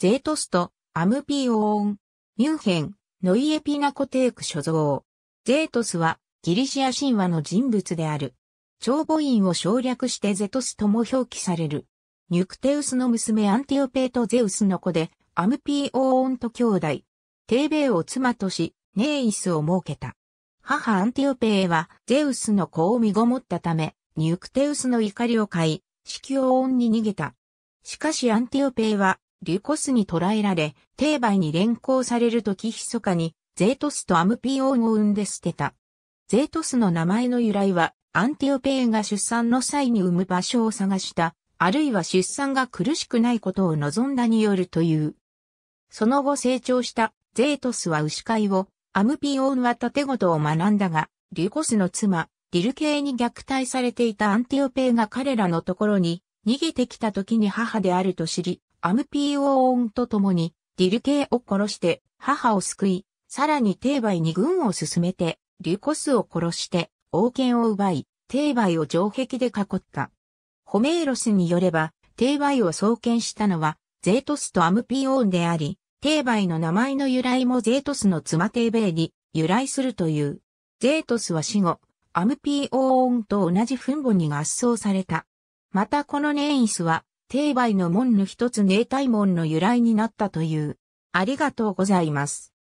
ゼートスト、アムピオーン、ミュンヘン、ノイエピナコテーク所蔵。ゼートスはギリシア神話の人物である。長母院を省略してゼトスとも表記される。ニュクテウスの娘アンティオペーとゼウスの子で、アムピオーンと兄弟。テーベイを妻とし、ネイスを設けた。母アンティオペーは、ゼウスの子を身ごもったため、ニュクテウスの怒りを買い、死去オーンに逃げた。しかしアンティオペーは、リュコスに捕らえられ、帝梅に連行されるとき密かに、ゼートスとアムピオンを産んで捨てた。ゼートスの名前の由来は、アンティオペーが出産の際に産む場所を探した、あるいは出産が苦しくないことを望んだによるという。その後成長したゼートスは牛飼いを、アムピオンは盾とを学んだが、リュコスの妻、ディル系に虐待されていたアンティオペーが彼らのところに逃げてきた時に母であると知り、アムピーオーンと共に、ディルケを殺して、母を救い、さらに帝イに軍を進めて、リュコスを殺して、王権を奪い、帝イを城壁で囲った。ホメイロスによれば、帝イを創建したのは、ゼートスとアムピオーンであり、帝イの名前の由来もゼートスの妻テベ米に由来するという。ゼートスは死後、アムピオーンと同じ墳墓に合葬された。またこのネイスは、定売の門の一つ寧体門の由来になったという。ありがとうございます。